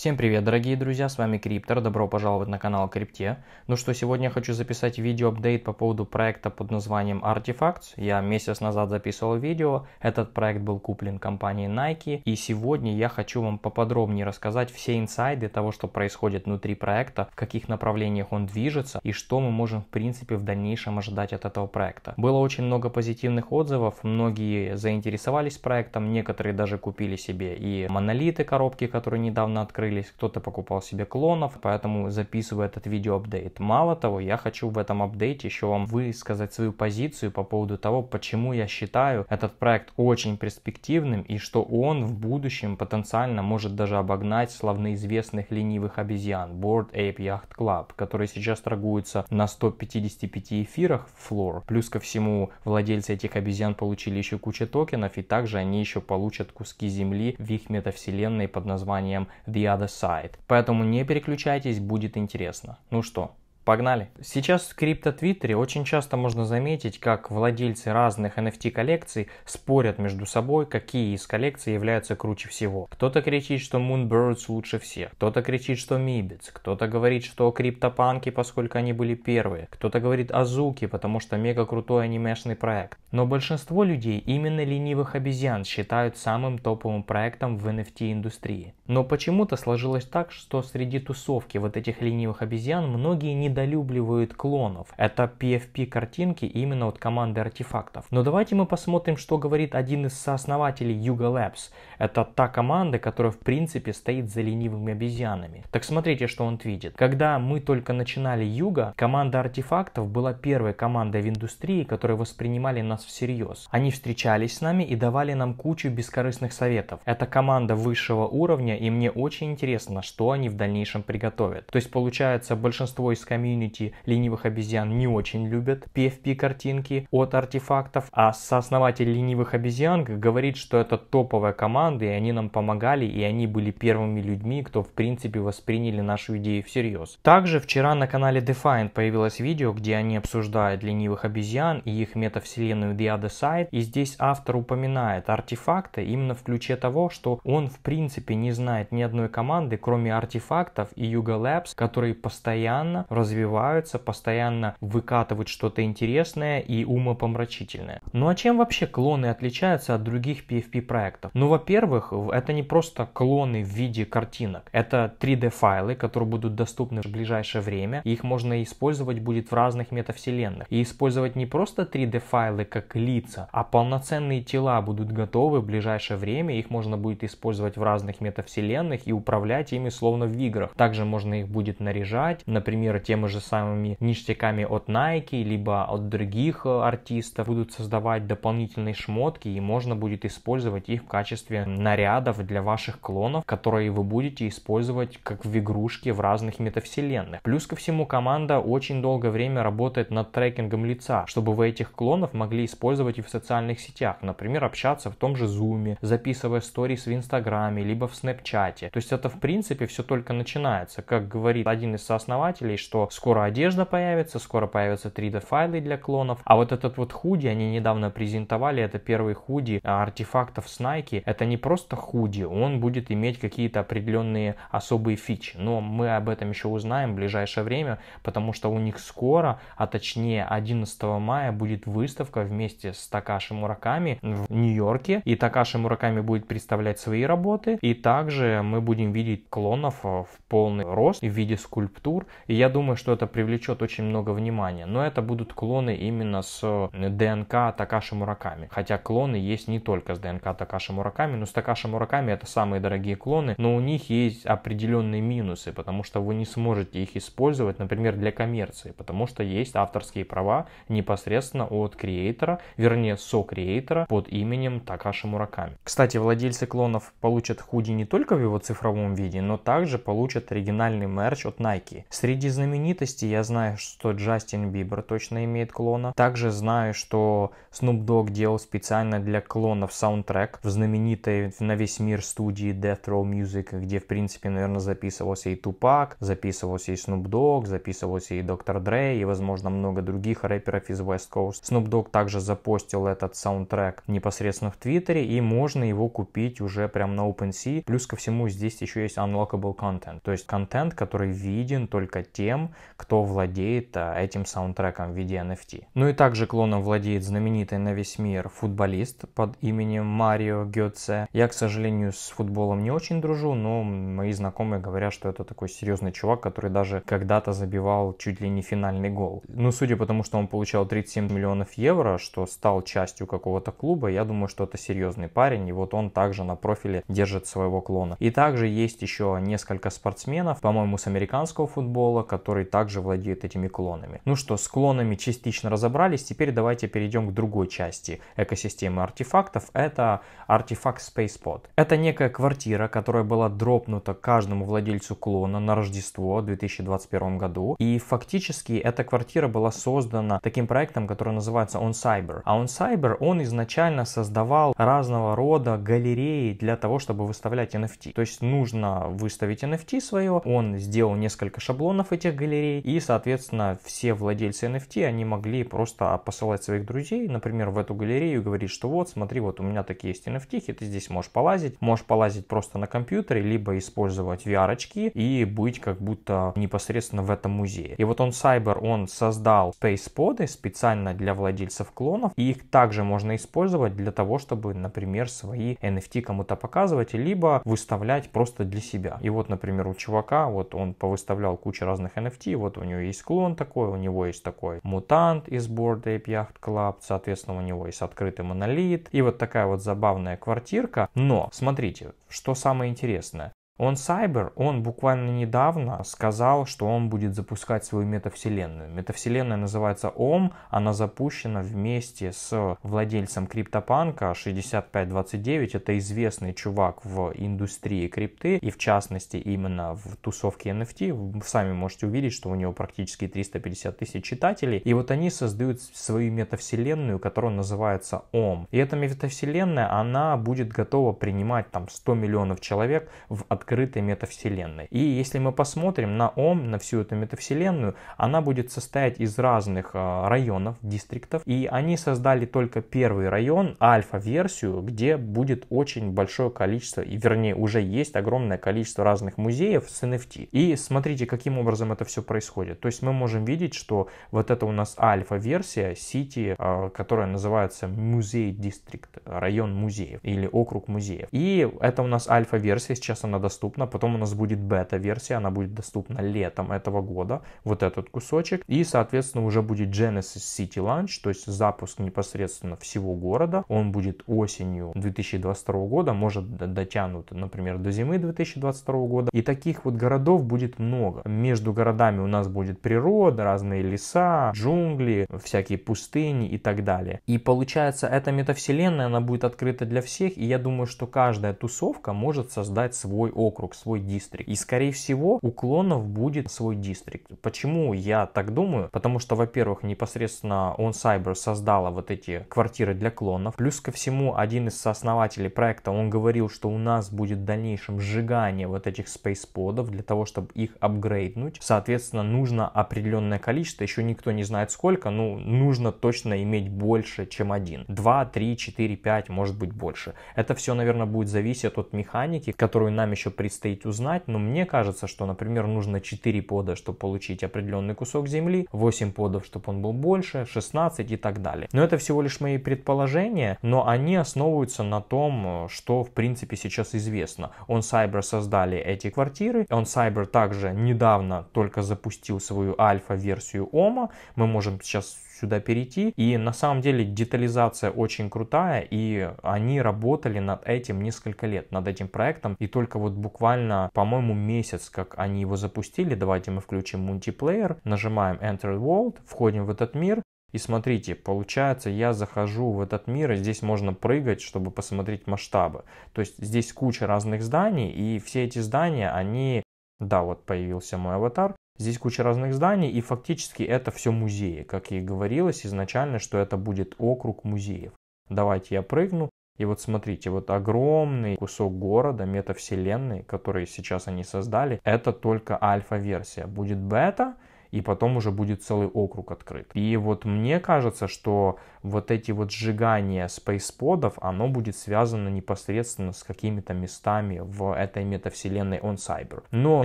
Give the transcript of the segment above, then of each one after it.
Всем привет, дорогие друзья, с вами Криптор, добро пожаловать на канал Крипте. Ну что, сегодня я хочу записать видео-апдейт по поводу проекта под названием Artifacts. Я месяц назад записывал видео, этот проект был куплен компанией Nike, и сегодня я хочу вам поподробнее рассказать все инсайды того, что происходит внутри проекта, в каких направлениях он движется, и что мы можем в принципе в дальнейшем ожидать от этого проекта. Было очень много позитивных отзывов, многие заинтересовались проектом, некоторые даже купили себе и монолиты коробки, которые недавно открыли, закрылись, кто-то покупал себе клонов, поэтому записываю этот видео-апдейт. Мало того, я хочу в этом апдейте еще вам высказать свою позицию по поводу того, почему я считаю этот проект очень перспективным и что он в будущем потенциально может даже обогнать славно известных ленивых обезьян Board Ape Yacht Club, которые сейчас торгуются на 155 эфирах в Floor. Плюс ко всему, владельцы этих обезьян получили еще кучу токенов, и также они еще получат куски земли в их метавселенной под названием The Other other side. Поэтому не переключайтесь, будет интересно. Ну что, Погнали! Сейчас в крипто-твиттере очень часто можно заметить, как владельцы разных NFT-коллекций спорят между собой, какие из коллекций являются круче всего. Кто-то кричит, что Moonbirds лучше всех, кто-то кричит, что Mibits, кто-то говорит, что криптопанки, поскольку они были первые, кто-то говорит о Зуке, потому что мега крутой анимешный проект. Но большинство людей именно ленивых обезьян считают самым топовым проектом в NFT-индустрии. Но почему-то сложилось так, что среди тусовки вот этих ленивых обезьян многие не недолюбливают клонов. Это PFP-картинки именно от команды артефактов. Но давайте мы посмотрим, что говорит один из сооснователей Yuga Labs. Это та команда, которая в принципе стоит за ленивыми обезьянами. Так смотрите, что он твитит. Когда мы только начинали Юга, команда артефактов была первой командой в индустрии, которые воспринимали нас всерьез. Они встречались с нами и давали нам кучу бескорыстных советов. Это команда высшего уровня, и мне очень интересно, что они в дальнейшем приготовят. То есть получается, большинство из команд комьюнити ленивых обезьян не очень любят PFP-картинки от артефактов, а сооснователь ленивых обезьян говорит, что это топовая команда, и они нам помогали, и они были первыми людьми, кто в принципе восприняли нашу идею всерьез. Также вчера на канале Define появилось видео, где они обсуждают ленивых обезьян и их метавселенную The Other Side, и здесь автор упоминает артефакты именно в ключе того, что он в принципе не знает ни одной команды, кроме артефактов и Yuga Labs, которые постоянно развиваются развиваются, постоянно выкатывают что-то интересное и умопомрачительное. Ну а чем вообще клоны отличаются от других PFP проектов? Ну, во-первых, это не просто клоны в виде картинок. Это 3D файлы, которые будут доступны в ближайшее время. Их можно использовать будет в разных метавселенных. И использовать не просто 3D файлы как лица, а полноценные тела будут готовы в ближайшее время. Их можно будет использовать в разных метавселенных и управлять ими словно в играх. Также можно их будет наряжать, например, тем теми же самыми ништяками от Nike, либо от других э, артистов, будут создавать дополнительные шмотки, и можно будет использовать их в качестве нарядов для ваших клонов, которые вы будете использовать как в игрушке в разных метавселенных. Плюс ко всему, команда очень долгое время работает над трекингом лица, чтобы вы этих клонов могли использовать и в социальных сетях, например, общаться в том же Zoom, записывая сторис в Инстаграме, либо в Снэпчате. То есть это, в принципе, все только начинается. Как говорит один из сооснователей, что скоро одежда появится, скоро появятся 3D файлы для клонов. А вот этот вот худи, они недавно презентовали, это первый худи а, артефактов с Nike. Это не просто худи, он будет иметь какие-то определенные особые фичи. Но мы об этом еще узнаем в ближайшее время, потому что у них скоро, а точнее 11 мая будет выставка вместе с Такаши Мураками в Нью-Йорке. И Такаши Мураками будет представлять свои работы. И также мы будем видеть клонов а, в полный рост в виде скульптур. И я думаю, что это привлечет очень много внимания, но это будут клоны именно с э, ДНК Такаши Мураками. Хотя клоны есть не только с ДНК Такаши Мураками, но с Такаши Мураками это самые дорогие клоны, но у них есть определенные минусы, потому что вы не сможете их использовать, например, для коммерции, потому что есть авторские права непосредственно от креатора, вернее, со-креатора под именем Такаши Мураками. Кстати, владельцы клонов получат худи не только в его цифровом виде, но также получат оригинальный мерч от Nike. Среди знаменитых знаменитости. Я знаю, что Джастин Бибер точно имеет клона. Также знаю, что Snoop Dogg делал специально для клонов саундтрек в знаменитой на весь мир студии Death Row Music, где, в принципе, наверное, записывался и Тупак, записывался и Snoop Dogg, записывался и Доктор Dre, и, возможно, много других рэперов из West Coast. Snoop Dogg также запостил этот саундтрек непосредственно в Твиттере, и можно его купить уже прям на OpenSea. Плюс ко всему, здесь еще есть unlockable content, то есть контент, который виден только тем, кто владеет а, этим саундтреком в виде NFT. Ну и также клоном владеет знаменитый на весь мир футболист под именем Марио Гетце. Я, к сожалению, с футболом не очень дружу, но мои знакомые говорят, что это такой серьезный чувак, который даже когда-то забивал чуть ли не финальный гол. Ну, судя по тому, что он получал 37 миллионов евро, что стал частью какого-то клуба, я думаю, что это серьезный парень, и вот он также на профиле держит своего клона. И также есть еще несколько спортсменов, по-моему, с американского футбола, который также владеют этими клонами. Ну что, с клонами частично разобрались, теперь давайте перейдем к другой части экосистемы артефактов. Это артефакт SpacePod. Это некая квартира, которая была дропнута каждому владельцу клона на Рождество в 2021 году. И фактически эта квартира была создана таким проектом, который называется OnCyber. А OnCyber, он изначально создавал разного рода галереи для того, чтобы выставлять NFT. То есть нужно выставить NFT свое, он сделал несколько шаблонов этих галерей, галерей. И, соответственно, все владельцы NFT, они могли просто посылать своих друзей, например, в эту галерею и говорить, что вот, смотри, вот у меня такие есть NFT, и ты здесь можешь полазить. Можешь полазить просто на компьютере, либо использовать VR-очки и быть как будто непосредственно в этом музее. И вот он Cyber, он создал спейсподы специально для владельцев клонов, и их также можно использовать для того, чтобы, например, свои NFT кому-то показывать, либо выставлять просто для себя. И вот, например, у чувака, вот он повыставлял кучу разных NFT, NFT, вот у него есть клон такой, у него есть такой мутант из Board Ape Yacht Club, соответственно, у него есть открытый монолит, и вот такая вот забавная квартирка. Но, смотрите, что самое интересное, он Сайбер, он буквально недавно сказал, что он будет запускать свою метавселенную. Метавселенная называется ОМ, она запущена вместе с владельцем криптопанка 6529, это известный чувак в индустрии крипты и в частности именно в тусовке NFT. Вы сами можете увидеть, что у него практически 350 тысяч читателей. И вот они создают свою метавселенную, которая называется ОМ. И эта метавселенная, она будет готова принимать там 100 миллионов человек в открытом открытой метавселенной. И если мы посмотрим на ОМ, на всю эту метавселенную, она будет состоять из разных а, районов, дистриктов, и они создали только первый район, альфа-версию, где будет очень большое количество, и вернее уже есть огромное количество разных музеев с NFT. И смотрите, каким образом это все происходит. То есть мы можем видеть, что вот это у нас альфа-версия сити, а, которая называется музей-дистрикт, район музеев или округ музеев. И это у нас альфа-версия, сейчас она доступна доступна. Потом у нас будет бета-версия, она будет доступна летом этого года, вот этот кусочек. И, соответственно, уже будет Genesis City Launch, то есть запуск непосредственно всего города. Он будет осенью 2022 года, может дотянут, например, до зимы 2022 года. И таких вот городов будет много. Между городами у нас будет природа, разные леса, джунгли, всякие пустыни и так далее. И получается, эта метавселенная, она будет открыта для всех, и я думаю, что каждая тусовка может создать свой опыт округ, свой дистрикт. И, скорее всего, у клонов будет свой дистрикт. Почему я так думаю? Потому что, во-первых, непосредственно он Cyber создала вот эти квартиры для клонов. Плюс ко всему, один из сооснователей проекта, он говорил, что у нас будет в дальнейшем сжигание вот этих спейсподов для того, чтобы их апгрейднуть. Соответственно, нужно определенное количество, еще никто не знает сколько, но ну, нужно точно иметь больше, чем один. два три четыре пять может быть больше. Это все, наверное, будет зависеть от механики, которую нам еще еще предстоит узнать, но мне кажется, что, например, нужно 4 пода, чтобы получить определенный кусок земли, 8 подов, чтобы он был больше, 16 и так далее. Но это всего лишь мои предположения, но они основываются на том, что в принципе сейчас известно. Он Cyber создали эти квартиры, он Cyber также недавно только запустил свою альфа-версию Ома, мы можем сейчас сюда перейти. И на самом деле детализация очень крутая, и они работали над этим несколько лет, над этим проектом. И только вот буквально, по-моему, месяц, как они его запустили, давайте мы включим мультиплеер, нажимаем Enter World, входим в этот мир, и смотрите, получается, я захожу в этот мир, и здесь можно прыгать, чтобы посмотреть масштабы. То есть здесь куча разных зданий, и все эти здания, они... Да, вот появился мой аватар. Здесь куча разных зданий, и фактически это все музеи. Как и говорилось изначально, что это будет округ музеев. Давайте я прыгну. И вот смотрите, вот огромный кусок города, метавселенной, который сейчас они создали, это только альфа-версия. Будет бета, и потом уже будет целый округ открыт. И вот мне кажется, что вот эти вот сжигания спейсподов, оно будет связано непосредственно с какими-то местами в этой метавселенной On Cyber. Но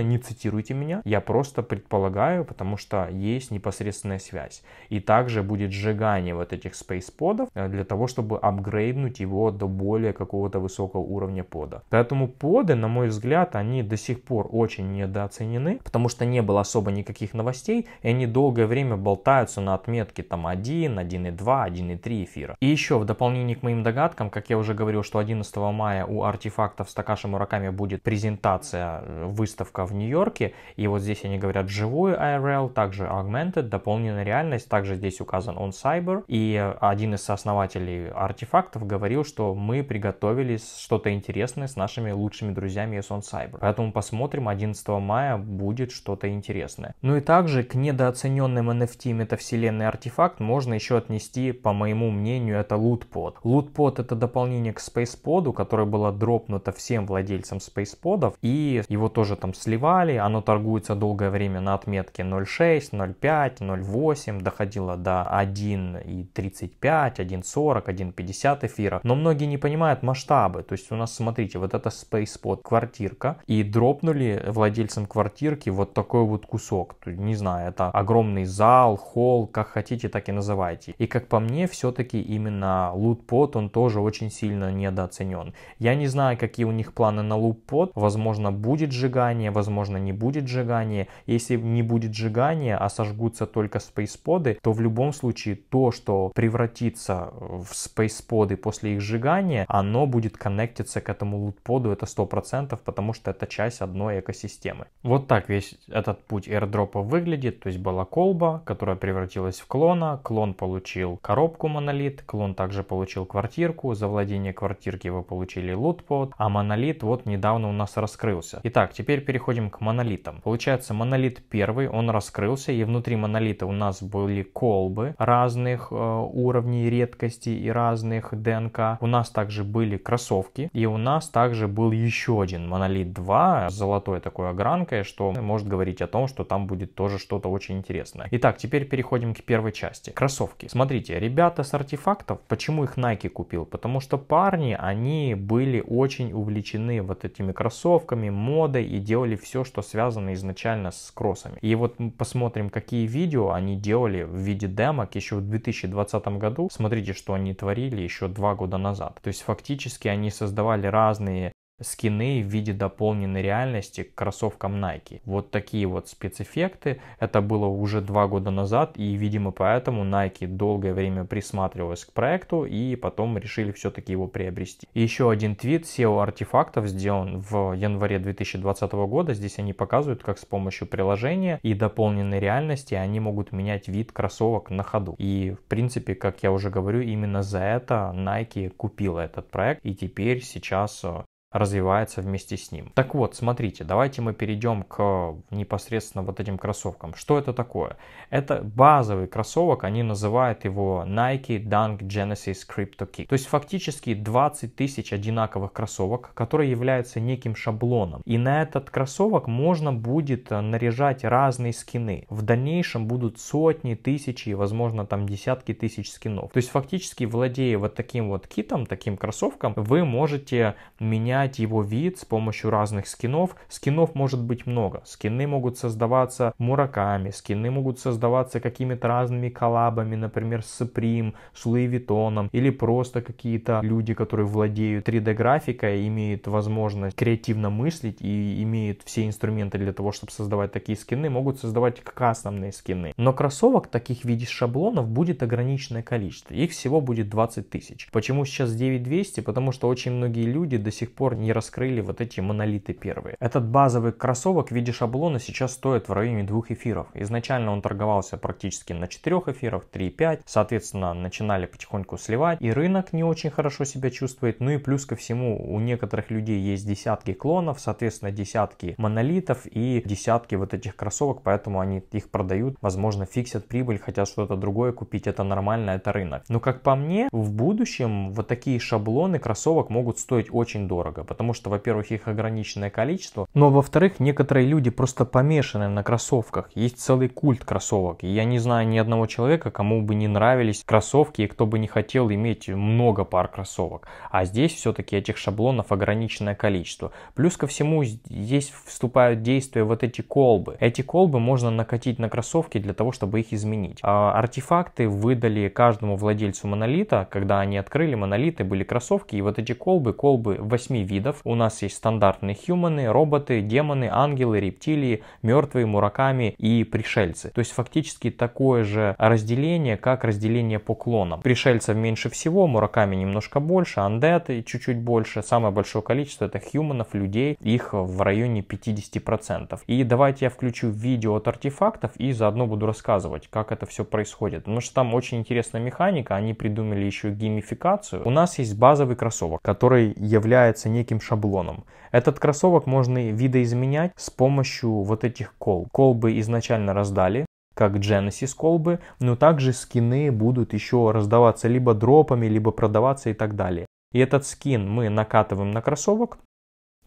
не цитируйте меня, я просто предполагаю, потому что есть непосредственная связь. И также будет сжигание вот этих спейсподов э, для того, чтобы апгрейднуть его до более какого-то высокого уровня пода. Поэтому поды, на мой взгляд, они до сих пор очень недооценены, потому что не было особо никаких новостей, шесты, и они долгое время болтаются на отметке там 1, 1.2, 1.3 эфира. И еще в дополнение к моим догадкам, как я уже говорил, что 11 мая у артефактов с Такаши Мураками будет презентация, э, выставка в Нью-Йорке, и вот здесь они говорят живую IRL, также augmented, дополненная реальность, также здесь указан он cyber, и э, один из основателей артефактов говорил, что мы приготовили что-то интересное с нашими лучшими друзьями из он cyber. Поэтому посмотрим, 11 мая будет что-то интересное. Ну и также к недооцененным NFT метавселенной артефакт можно еще отнести, по моему мнению, это лутпод. Лутпод это дополнение к SpacePod, которое было дропнуто всем владельцам SpacePod, и его тоже там сливали, оно торгуется долгое время на отметке 0.6, 0.5, 0.8, доходило до 1.35, 1.40, 1.50 эфира. Но многие не понимают масштабы, то есть у нас, смотрите, вот это SpacePod квартирка, и дропнули владельцам квартирки вот такой вот кусок, не знаю, это огромный зал, холл, как хотите, так и называйте. И как по мне, все-таки именно лутпот, он тоже очень сильно недооценен. Я не знаю, какие у них планы на лутпот. Возможно, будет сжигание, возможно, не будет сжигания. Если не будет сжигания, а сожгутся только спейсподы, то в любом случае то, что превратится в спейсподы после их сжигания, оно будет коннектиться к этому лутподу, это 100%, потому что это часть одной экосистемы. Вот так весь этот путь airdropа выглядит итоге, то есть была колба, которая превратилась в клона, клон получил коробку монолит, клон также получил квартирку, за владение квартирки вы получили лутпот, а монолит вот недавно у нас раскрылся. Итак, теперь переходим к монолитам. Получается, монолит первый, он раскрылся, и внутри монолита у нас были колбы разных э, уровней редкости и разных ДНК. У нас также были кроссовки, и у нас также был еще один монолит 2 с золотой такой огранкой, что может говорить о том, что там будет тоже что что-то очень интересное. Итак, теперь переходим к первой части. Кроссовки. Смотрите, ребята с артефактов, почему их Nike купил? Потому что парни, они были очень увлечены вот этими кроссовками, модой и делали все, что связано изначально с кроссами. И вот посмотрим, какие видео они делали в виде демок еще в 2020 году. Смотрите, что они творили еще два года назад. То есть фактически они создавали разные скины в виде дополненной реальности к кроссовкам Nike. Вот такие вот спецэффекты. Это было уже два года назад, и, видимо, поэтому Nike долгое время присматривалась к проекту и потом решили все-таки его приобрести. И еще один твит SEO артефактов сделан в январе 2020 года. Здесь они показывают, как с помощью приложения и дополненной реальности они могут менять вид кроссовок на ходу. И, в принципе, как я уже говорю, именно за это Nike купила этот проект, и теперь сейчас э, развивается вместе с ним. Так вот, смотрите, давайте мы перейдем к э, непосредственно вот этим кроссовкам. Что это такое? Это базовый кроссовок, они называют его Nike Dunk Genesis Crypto Kick. То есть фактически 20 тысяч одинаковых кроссовок, которые являются неким шаблоном. И на этот кроссовок можно будет э, наряжать разные скины. В дальнейшем будут сотни, тысячи, возможно там десятки тысяч скинов. То есть фактически владея вот таким вот китом, таким кроссовком, вы можете менять менять его вид с помощью разных скинов. Скинов может быть много. Скины могут создаваться мураками, скины могут создаваться какими-то разными коллабами, например, с Supreme, с Louis Vuitton, или просто какие-то люди, которые владеют 3D-графикой, имеют возможность креативно мыслить и имеют все инструменты для того, чтобы создавать такие скины, могут создавать кастомные скины. Но кроссовок таких в виде шаблонов будет ограниченное количество. Их всего будет 20 тысяч. Почему сейчас 9200? Потому что очень многие люди до сих пор пор не раскрыли вот эти монолиты первые. Этот базовый кроссовок в виде шаблона сейчас стоит в районе двух эфиров. Изначально он торговался практически на 4 эфирах, 3,5. Соответственно, начинали потихоньку сливать. И рынок не очень хорошо себя чувствует. Ну и плюс ко всему, у некоторых людей есть десятки клонов, соответственно, десятки монолитов и десятки вот этих кроссовок, поэтому они их продают, возможно, фиксят прибыль, хотят что-то другое купить, это нормально, это рынок. Но как по мне, в будущем вот такие шаблоны кроссовок могут стоить очень дорого дорого, потому что, во-первых, их ограниченное количество, но, во-вторых, некоторые люди просто помешаны на кроссовках, есть целый культ кроссовок, и я не знаю ни одного человека, кому бы не нравились кроссовки, и кто бы не хотел иметь много пар кроссовок, а здесь все-таки этих шаблонов ограниченное количество. Плюс ко всему, здесь вступают в действие вот эти колбы. Эти колбы можно накатить на кроссовки для того, чтобы их изменить. А артефакты выдали каждому владельцу монолита, когда они открыли монолиты, были кроссовки, и вот эти колбы, колбы 8 видов. У нас есть стандартные хьюманы, роботы, демоны, ангелы, рептилии, мертвые, мураками и пришельцы. То есть фактически такое же разделение, как разделение по клонам. Пришельцев меньше всего, мураками немножко больше, андеты чуть-чуть больше. Самое большое количество это хьюманов, людей, их в районе 50%. И давайте я включу видео от артефактов и заодно буду рассказывать, как это все происходит. Потому что там очень интересная механика, они придумали еще геймификацию. У нас есть базовый кроссовок, который является неким шаблоном. Этот кроссовок можно видоизменять с помощью вот этих колб. Колбы изначально раздали, как Genesis колбы, но также скины будут еще раздаваться либо дропами, либо продаваться и так далее. И этот скин мы накатываем на кроссовок,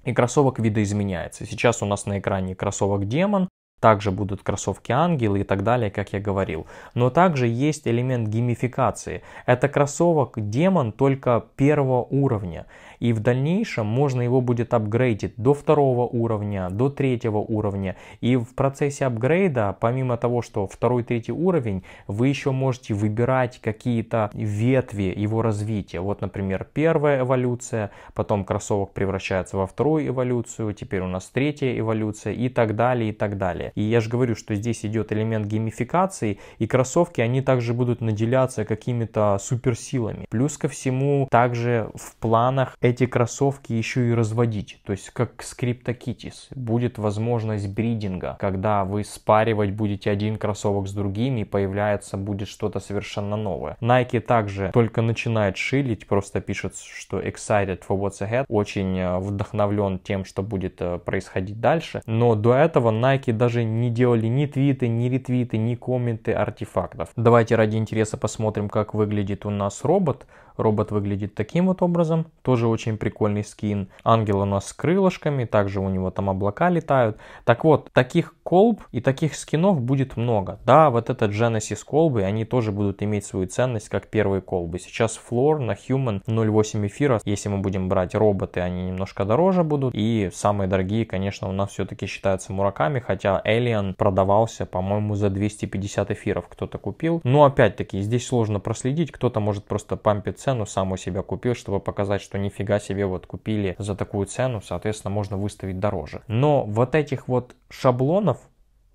и кроссовок видоизменяется. Сейчас у нас на экране кроссовок Демон, также будут кроссовки ангелы и так далее, как я говорил. Но также есть элемент геймификации. Это кроссовок демон только первого уровня. И в дальнейшем можно его будет апгрейдить до второго уровня, до третьего уровня. И в процессе апгрейда, помимо того, что второй, третий уровень, вы еще можете выбирать какие-то ветви его развития. Вот, например, первая эволюция, потом кроссовок превращается во вторую эволюцию, теперь у нас третья эволюция и так далее, и так далее. И я же говорю, что здесь идет элемент геймификации, и кроссовки, они также будут наделяться какими-то суперсилами. Плюс ко всему, также в планах эти кроссовки еще и разводить. То есть, как скриптокитис, будет возможность бридинга, когда вы спаривать будете один кроссовок с другим, и появляется, будет что-то совершенно новое. Nike также только начинает шилить, просто пишет, что excited for what's ahead, очень э, вдохновлен тем, что будет э, происходить дальше. Но до этого Nike даже также не делали ни твиты, ни ретвиты, ни комменты артефактов. Давайте ради интереса посмотрим, как выглядит у нас робот. Робот выглядит таким вот образом. Тоже очень прикольный скин. Ангел у нас с крылышками, также у него там облака летают. Так вот, таких колб и таких скинов будет много. Да, вот этот Genesis колбы, они тоже будут иметь свою ценность, как первые колбы. Сейчас Floor на Human 0.8 эфира, если мы будем брать роботы, они немножко дороже будут. И самые дорогие, конечно, у нас все-таки считаются мураками, хотя Alien продавался, по-моему, за 250 эфиров кто-то купил. Но опять-таки, здесь сложно проследить, кто-то может просто пампить цену сам у себя купил, чтобы показать, что нифига себе вот купили за такую цену, соответственно, можно выставить дороже. Но вот этих вот шаблонов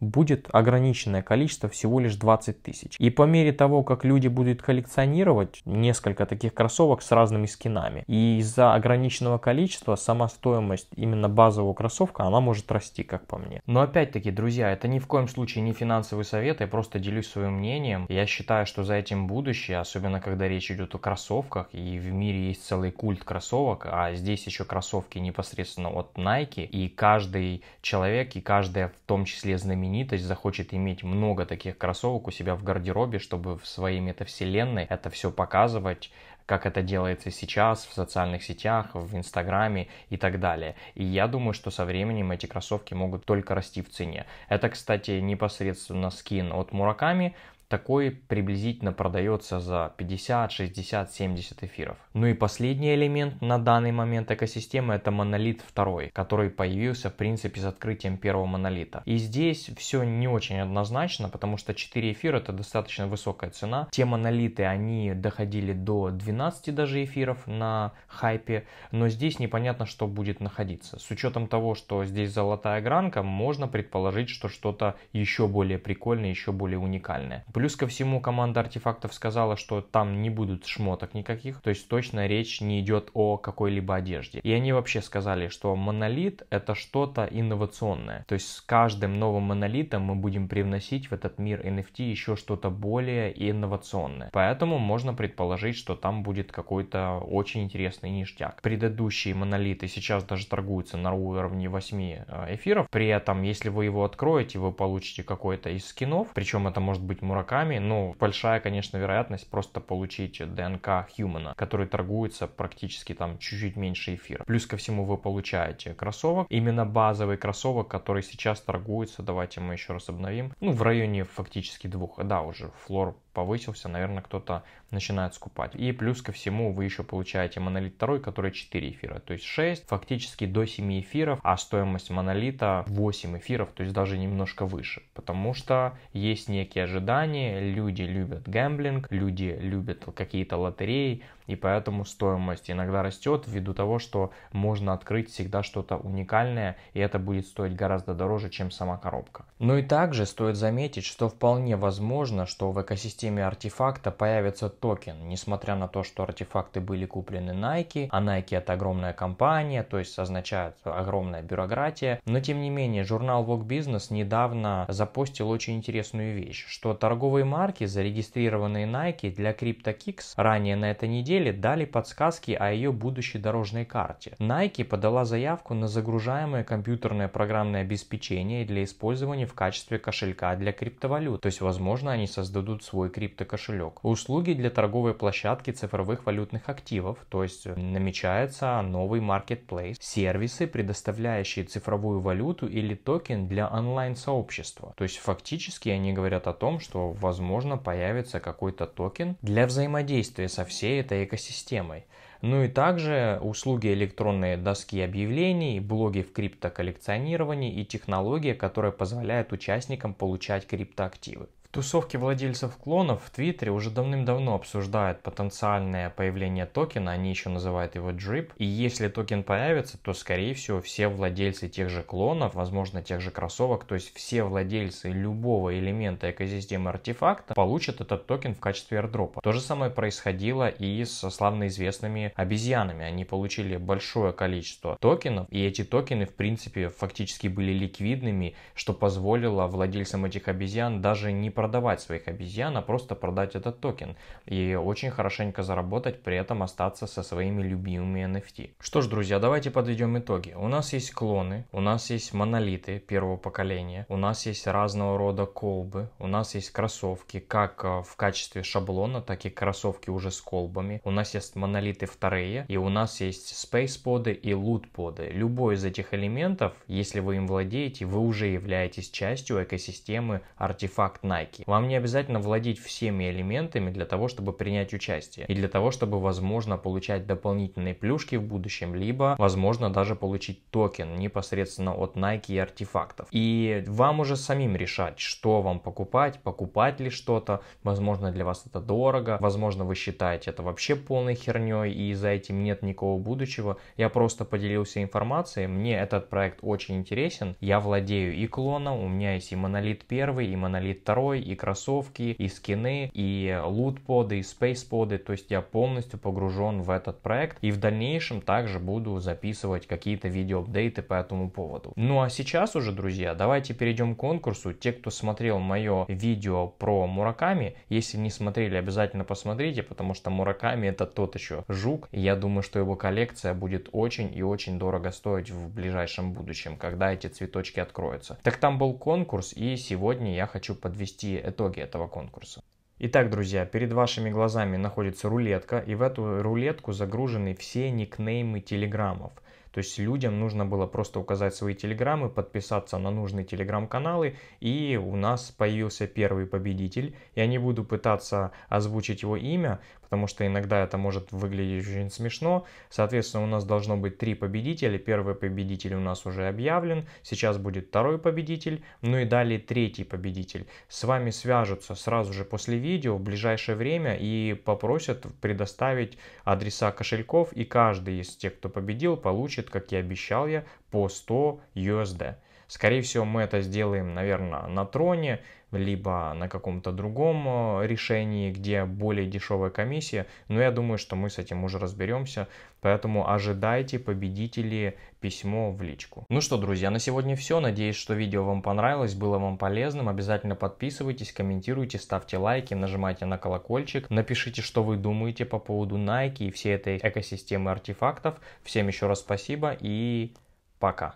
будет ограниченное количество, всего лишь 20 тысяч. И по мере того, как люди будут коллекционировать несколько таких кроссовок с разными скинами, и из-за ограниченного количества сама стоимость именно базового кроссовка, она может расти, как по мне. Но опять-таки, друзья, это ни в коем случае не финансовый совет, я просто делюсь своим мнением. Я считаю, что за этим будущее, особенно когда речь идет о кроссовках, и в мире есть целый культ кроссовок, а здесь еще кроссовки непосредственно от Nike, и каждый человек, и каждая в том числе знаменитость знаменитость захочет иметь много таких кроссовок у себя в гардеробе, чтобы в своей метавселенной это все показывать, как это делается сейчас в социальных сетях, в Инстаграме и так далее. И я думаю, что со временем эти кроссовки могут только расти в цене. Это, кстати, непосредственно скин от Мураками, такой приблизительно продается за 50, 60, 70 эфиров. Ну и последний элемент на данный момент экосистемы это монолит второй, который появился в принципе с открытием первого монолита. И здесь все не очень однозначно, потому что 4 эфира это достаточно высокая цена. Те монолиты, они доходили до 12 даже эфиров на хайпе, но здесь непонятно, что будет находиться. С учетом того, что здесь золотая гранка, можно предположить, что что-то еще более прикольное, еще более уникальное. Плюс ко всему команда артефактов сказала, что там не будут шмоток никаких, то есть точно речь не идет о какой-либо одежде. И они вообще сказали, что монолит это что-то инновационное. То есть с каждым новым монолитом мы будем привносить в этот мир NFT еще что-то более инновационное. Поэтому можно предположить, что там будет какой-то очень интересный ништяк. Предыдущие монолиты сейчас даже торгуются на уровне 8 э, эфиров. При этом, если вы его откроете, вы получите какой-то из скинов. Причем это может быть мурак дураками, ну, большая, конечно, вероятность просто получить ДНК Хьюмана, который торгуется практически там чуть-чуть меньше эфира. Плюс ко всему вы получаете кроссовок, именно базовый кроссовок, который сейчас торгуется, давайте мы еще раз обновим, ну, в районе фактически двух, да, уже флор повысился, наверное, кто-то начинают скупать. И плюс ко всему вы еще получаете монолит второй, который 4 эфира, то есть 6, фактически до 7 эфиров, а стоимость монолита 8 эфиров, то есть даже немножко выше, потому что есть некие ожидания, люди любят гэмблинг, люди любят какие-то лотереи, и поэтому стоимость иногда растет ввиду того, что можно открыть всегда что-то уникальное, и это будет стоить гораздо дороже, чем сама коробка. Ну и также стоит заметить, что вполне возможно, что в экосистеме артефакта появится токен, несмотря на то, что артефакты были куплены Nike, а Nike это огромная компания, то есть означает огромная бюрократия, но тем не менее журнал Vogue Business недавно запустил очень интересную вещь, что торговые марки, зарегистрированные Nike для CryptoKicks ранее на этой неделе, неделе дали подсказки о ее будущей дорожной карте. Nike подала заявку на загружаемое компьютерное программное обеспечение для использования в качестве кошелька для криптовалют, то есть возможно они создадут свой криптокошелек. Услуги для торговой площадки цифровых валютных активов, то есть э, намечается новый marketplace, сервисы, предоставляющие цифровую валюту или токен для онлайн-сообщества. То есть фактически они говорят о том, что возможно появится какой-то токен для взаимодействия со всей этой экосистемой. Ну и также услуги электронной доски объявлений, блоги в криптоколлекционировании и технология, которая позволяет участникам получать криптоактивы. Тусовки владельцев клонов в Твиттере уже давным-давно обсуждают потенциальное появление токена, они еще называют его Drip. И если токен появится, то, скорее всего, все владельцы тех же клонов, возможно, тех же кроссовок, то есть все владельцы любого элемента экосистемы артефакта получат этот токен в качестве airdropа. То же самое происходило и со славно известными обезьянами. Они получили большое количество токенов, и эти токены, в принципе, фактически были ликвидными, что позволило владельцам этих обезьян даже не продавать своих обезьян, а просто продать этот токен. И очень хорошенько заработать, при этом остаться со своими любимыми NFT. Что ж, друзья, давайте подведем итоги. У нас есть клоны, у нас есть монолиты первого поколения, у нас есть разного рода колбы, у нас есть кроссовки, как э, в качестве шаблона, так и кроссовки уже с колбами. У нас есть монолиты вторые, и у нас есть space поды и loot поды Любой из этих элементов, если вы им владеете, вы уже являетесь частью экосистемы артефакт Nike атаки. Вам не обязательно владеть всеми элементами для того, чтобы принять участие и для того, чтобы, возможно, получать дополнительные плюшки в будущем, либо, возможно, даже получить токен непосредственно от Nike и артефактов. И вам уже самим решать, что вам покупать, покупать ли что-то, возможно, для вас это дорого, возможно, вы считаете это вообще полной херней и за этим нет никакого будущего. Я просто поделился информацией, мне этот проект очень интересен, я владею и клоном, у меня есть и монолит первый, и монолит второй, крутой, и кроссовки, и скины, и лутподы, и спейсподы, то есть я полностью погружен в этот проект, и в дальнейшем также буду записывать какие-то видеоапдейты по этому поводу. Ну а сейчас уже, друзья, давайте перейдем к конкурсу. Те, кто смотрел мое видео про Мураками, если не смотрели, обязательно посмотрите, потому что Мураками это тот еще жук, и я думаю, что его коллекция будет очень и очень дорого стоить в ближайшем будущем, когда эти цветочки откроются. Так там был конкурс, и сегодня я хочу подвести подвести итоги этого конкурса. Итак, друзья, перед вашими глазами находится рулетка, и в эту рулетку загружены все никнеймы телеграммов. То есть людям нужно было просто указать свои телеграммы, подписаться на нужные телеграм-каналы, и у нас появился первый победитель. Я не буду пытаться озвучить его имя, потому что иногда это может выглядеть очень смешно. Соответственно, у нас должно быть три победителя. Первый победитель у нас уже объявлен, сейчас будет второй победитель, ну и далее третий победитель. С вами свяжутся сразу же после видео в ближайшее время и попросят предоставить адреса кошельков, и каждый из тех, кто победил, получит, как и обещал я, по 100 USD. Скорее всего, мы это сделаем, наверное, на троне, либо на каком-то другом э, решении, где более дешевая комиссия. Но я думаю, что мы с этим уже разберемся. Поэтому ожидайте победители письмо в личку. Ну что, друзья, на сегодня все. Надеюсь, что видео вам понравилось, было вам полезным. Обязательно подписывайтесь, комментируйте, ставьте лайки, нажимайте на колокольчик. Напишите, что вы думаете по поводу Nike и всей этой экосистемы артефактов. Всем еще раз спасибо и пока.